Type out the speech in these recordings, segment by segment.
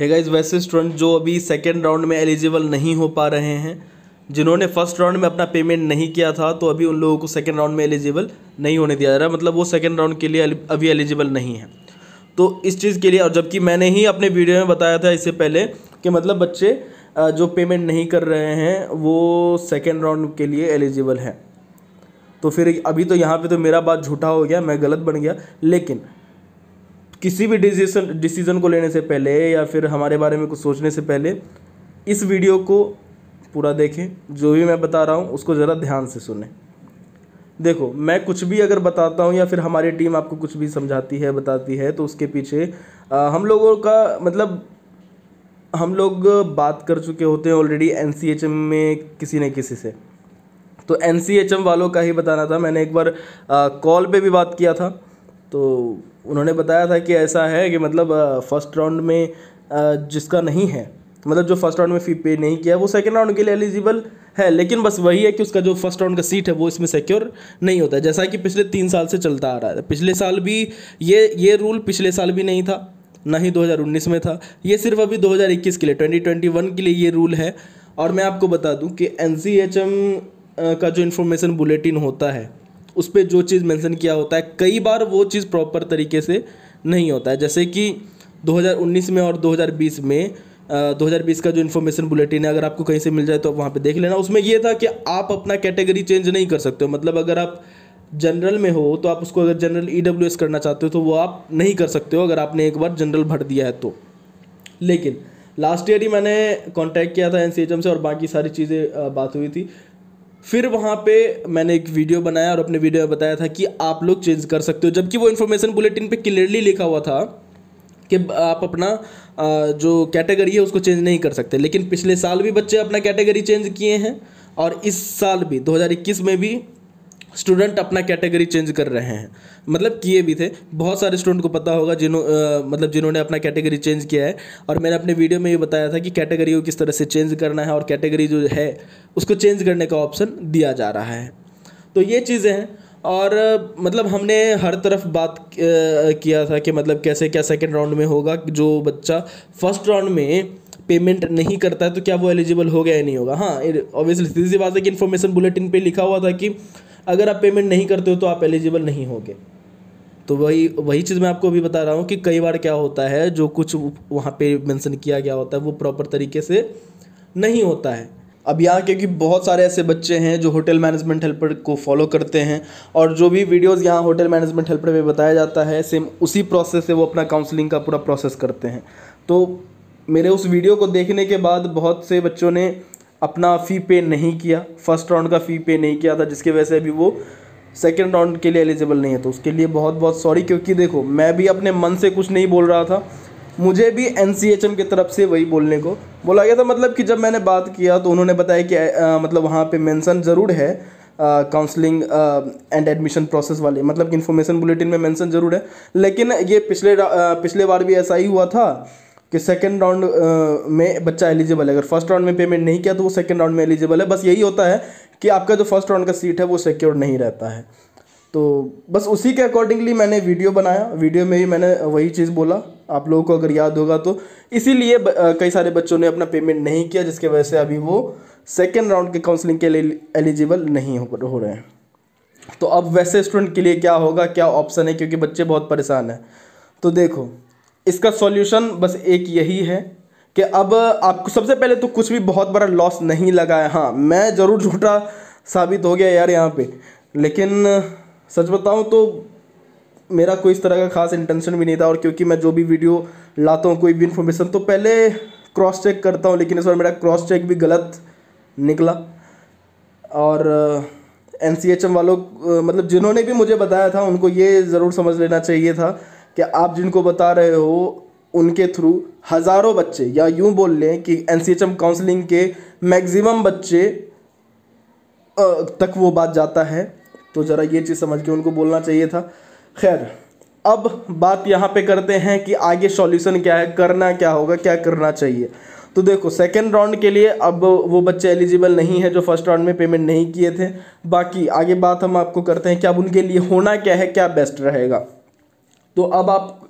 है गाइज वैसे स्टूडेंट जो अभी सेकेंड राउंड में एलिजिबल नहीं हो पा रहे हैं जिन्होंने फर्स्ट राउंड में अपना पेमेंट नहीं किया था तो अभी उन लोगों को सेकेंड राउंड में एलिजिबल नहीं होने दिया जा रहा मतलब वो सेकेंड राउंड के लिए अभी एलिजिबल नहीं है तो इस चीज़ के लिए और जबकि मैंने ही अपने वीडियो में बताया था इससे पहले कि मतलब बच्चे जो पेमेंट नहीं कर रहे हैं वो सेकेंड राउंड के लिए एलिजिबल हैं तो फिर अभी तो यहाँ पे तो मेरा बात झूठा हो गया मैं गलत बन गया लेकिन किसी भी डिसीजन डिसीजन को लेने से पहले या फिर हमारे बारे में कुछ सोचने से पहले इस वीडियो को पूरा देखें जो भी मैं बता रहा हूँ उसको ज़रा ध्यान से सुने देखो मैं कुछ भी अगर बताता हूँ या फिर हमारी टीम आपको कुछ भी समझाती है बताती है तो उसके पीछे आ, हम लोगों का मतलब हम लोग बात कर चुके होते हैं ऑलरेडी एन में किसी न किसी से तो एन वालों का ही बताना था मैंने एक बार कॉल पे भी बात किया था तो उन्होंने बताया था कि ऐसा है कि मतलब फर्स्ट राउंड में जिसका नहीं है मतलब जो फर्स्ट राउंड में फी पे नहीं किया वो सेकंड राउंड के लिए एलिजिबल है लेकिन बस वही है कि उसका जो फर्स्ट राउंड का सीट है वो इसमें सिक्योर नहीं होता है जैसा कि पिछले तीन साल से चलता आ रहा है पिछले साल भी ये ये रूल पिछले साल भी नहीं था ना ही 2019 में था ये सिर्फ अभी 2021 के लिए 2021 के लिए ये रूल है और मैं आपको बता दूं कि एन का जो इन्फॉर्मेशन बुलेटिन होता है उस पर जो चीज़ मेंशन किया होता है कई बार वो चीज़ प्रॉपर तरीके से नहीं होता है जैसे कि 2019 में और 2020 में Uh, 2020 का जो इन्फॉर्मेशन बुलेटिन है अगर आपको कहीं से मिल जाए तो वहाँ पर देख लेना उसमें यह था कि आप अपना कैटेगरी चेंज नहीं कर सकते हो मतलब अगर आप जनरल में हो तो आप उसको अगर जनरल ई e करना चाहते हो तो वो आप नहीं कर सकते हो अगर आपने एक बार जनरल भर दिया है तो लेकिन लास्ट ईयर ही मैंने कांटेक्ट किया था एन से और बाकी सारी चीज़ें बात हुई थी फिर वहाँ पे मैंने एक वीडियो बनाया और अपने वीडियो में बताया था कि आप लोग चेंज कर सकते हो जबकि वो इन्फॉर्मेशन बुलेटिन पे क्लियरली लिखा हुआ था कि आप अपना जो कैटेगरी है उसको चेंज नहीं कर सकते लेकिन पिछले साल भी बच्चे अपना कैटेगरी चेंज किए हैं और इस साल भी 2021 में भी स्टूडेंट अपना कैटेगरी चेंज कर रहे हैं मतलब किए भी थे बहुत सारे स्टूडेंट को पता होगा जिन्हों मतलब जिन्होंने अपना कैटेगरी चेंज किया है और मैंने अपने वीडियो में ये बताया था कि कैटेगरी को किस तरह से चेंज करना है और कैटेगरी जो है उसको चेंज करने का ऑप्शन दिया जा रहा है तो ये चीज़ें हैं और मतलब हमने हर तरफ बात किया था कि मतलब कैसे क्या सेकेंड राउंड में होगा जो बच्चा फर्स्ट राउंड में पेमेंट नहीं करता है तो क्या वो एलिजिबल हो गया या नहीं होगा हाँ ऑब्वियसली सीधी सी बात है कि इन्फॉर्मेशन बुलेटिन पे लिखा हुआ था कि अगर आप पेमेंट नहीं करते हो तो आप एलिजिबल नहीं होगे तो वही वही चीज़ मैं आपको अभी बता रहा हूँ कि कई बार क्या होता है जो कुछ वहाँ पे मेंशन किया गया होता है वो प्रॉपर तरीके से नहीं होता है अब यहाँ क्योंकि बहुत सारे ऐसे बच्चे हैं जो होटल मैनेजमेंट हेल्पर को फॉलो करते हैं और जो भी वीडियोस यहाँ होटल मैनेजमेंट हेल्पर पे बताया जाता है सेम उसी प्रोसेस से वो अपना काउंसलिंग का पूरा प्रोसेस करते हैं तो मेरे उस वीडियो को देखने के बाद बहुत से बच्चों ने अपना फ़ी पे नहीं किया फर्स्ट राउंड का फ़ी पे नहीं किया था जिसकी वजह से अभी वो सेकेंड राउंड के लिए एलिजिबल नहीं है तो उसके लिए बहुत बहुत सॉरी क्योंकि देखो मैं भी अपने मन से कुछ नहीं बोल रहा था मुझे भी एन की तरफ से वही बोलने को बोला गया था मतलब कि जब मैंने बात किया तो उन्होंने बताया कि आ, मतलब वहाँ पे मेंशन ज़रूर है काउंसलिंग एंड एडमिशन प्रोसेस वाले मतलब कि इन्फॉर्मेशन बुलेटिन में मेंशन ज़रूर है लेकिन ये पिछले आ, पिछले बार भी ऐसा ही हुआ था कि सेकेंड राउंड में बच्चा एलिजिबल है अगर फर्स्ट राउंड में पेमेंट नहीं किया तो वो सेकेंड राउंड में एलिजिबल है बस यही होता है कि आपका जो फर्स्ट राउंड का सीट है वो सिक्योर नहीं रहता है तो बस उसी के अकॉर्डिंगली मैंने वीडियो बनाया वीडियो में भी मैंने वही चीज़ बोला आप लोगों को अगर याद होगा तो इसीलिए कई सारे बच्चों ने अपना पेमेंट नहीं किया जिसके वजह से अभी वो सेकेंड राउंड के काउंसलिंग के लिए एलिजिबल नहीं हो, हो रहे हैं तो अब वैसे स्टूडेंट के लिए क्या होगा क्या ऑप्शन है क्योंकि बच्चे बहुत परेशान हैं तो देखो इसका सॉल्यूशन बस एक यही है कि अब आपको सबसे पहले तो कुछ भी बहुत बड़ा लॉस नहीं लगा है हाँ मैं ज़रूर झूठा साबित हो गया यार यहाँ पे लेकिन सच बताऊँ तो मेरा कोई इस तरह का खास इंटेंशन भी नहीं था और क्योंकि मैं जो भी वीडियो लाता हूँ कोई भी इन्फॉर्मेशन तो पहले क्रॉस चेक करता हूँ लेकिन इस बार मेरा क्रॉस चेक भी गलत निकला और एन वालों मतलब जिन्होंने भी मुझे बताया था उनको ये ज़रूर समझ लेना चाहिए था कि आप जिनको बता रहे हो उनके थ्रू हज़ारों बच्चे या यूं बोल लें कि एन काउंसलिंग के मैक्सिमम बच्चे तक वो बात जाता है तो ज़रा ये चीज़ समझ के उनको बोलना चाहिए था खैर अब बात यहाँ पे करते हैं कि आगे सॉल्यूशन क्या है करना क्या होगा क्या करना चाहिए तो देखो सेकेंड राउंड के लिए अब वो बच्चे एलिजिबल नहीं है जो फर्स्ट राउंड में पेमेंट नहीं किए थे बाकी आगे बात हम आपको करते हैं कि अब उनके लिए होना क्या है क्या बेस्ट रहेगा तो अब आप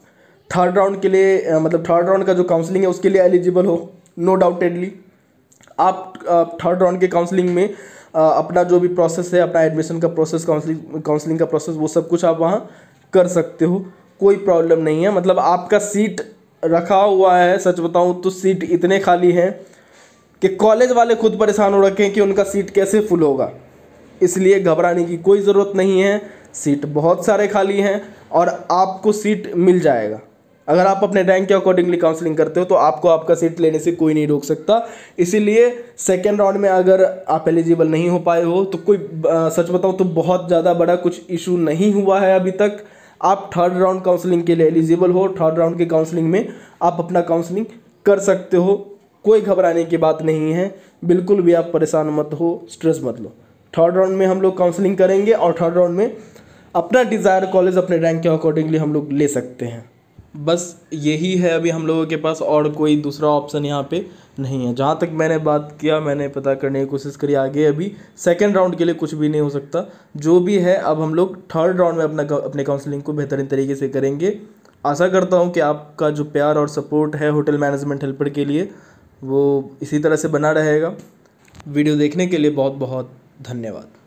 थर्ड राउंड के लिए मतलब थर्ड राउंड का जो काउंसलिंग है उसके लिए एलिजिबल हो नो डाउटेडली आप थर्ड राउंड के काउंसलिंग में अपना जो भी प्रोसेस है अपना एडमिशन का प्रोसेस काउंसलिंग काउंसलिंग का प्रोसेस वो सब कुछ आप वहाँ कर सकते हो कोई प्रॉब्लम नहीं है मतलब आपका सीट रखा हुआ है सच बताऊँ तो सीट इतने खाली हैं कि कॉलेज वाले खुद परेशान हो रखे हैं कि उनका सीट कैसे फुल होगा इसलिए घबराने की कोई ज़रूरत नहीं है सीट बहुत सारे खाली हैं और आपको सीट मिल जाएगा अगर आप अपने रैंक के अकॉर्डिंगली काउंसलिंग करते हो तो आपको आपका सीट लेने से कोई नहीं रोक सकता इसीलिए सेकेंड राउंड में अगर आप एलिजिबल नहीं हो पाए हो तो कोई आ, सच बताऊँ तो बहुत ज़्यादा बड़ा कुछ इशू नहीं हुआ है अभी तक आप थर्ड राउंड काउंसलिंग के लिए एलिजिबल हो थर्ड राउंड की काउंसलिंग में आप अपना काउंसलिंग कर सकते हो कोई घबराने की बात नहीं है बिल्कुल भी आप परेशान मत हो स्ट्रेस मत लो थर्ड राउंड में हम लोग काउंसलिंग करेंगे और थर्ड राउंड में अपना डिज़ायर कॉलेज अपने रैंक के अकॉर्डिंगली हम लोग ले सकते हैं बस यही है अभी हम लोगों के पास और कोई दूसरा ऑप्शन यहाँ पे नहीं है जहाँ तक मैंने बात किया मैंने पता करने की कोशिश करी आगे अभी सेकंड राउंड के लिए कुछ भी नहीं हो सकता जो भी है अब हम लोग थर्ड राउंड में अपना अपने काउंसलिंग को बेहतरीन तरीके से करेंगे आशा करता हूँ कि आपका जो प्यार और सपोर्ट है होटल मैनेजमेंट हेल्पर के लिए वो इसी तरह से बना रहेगा वीडियो देखने के लिए बहुत बहुत धन्यवाद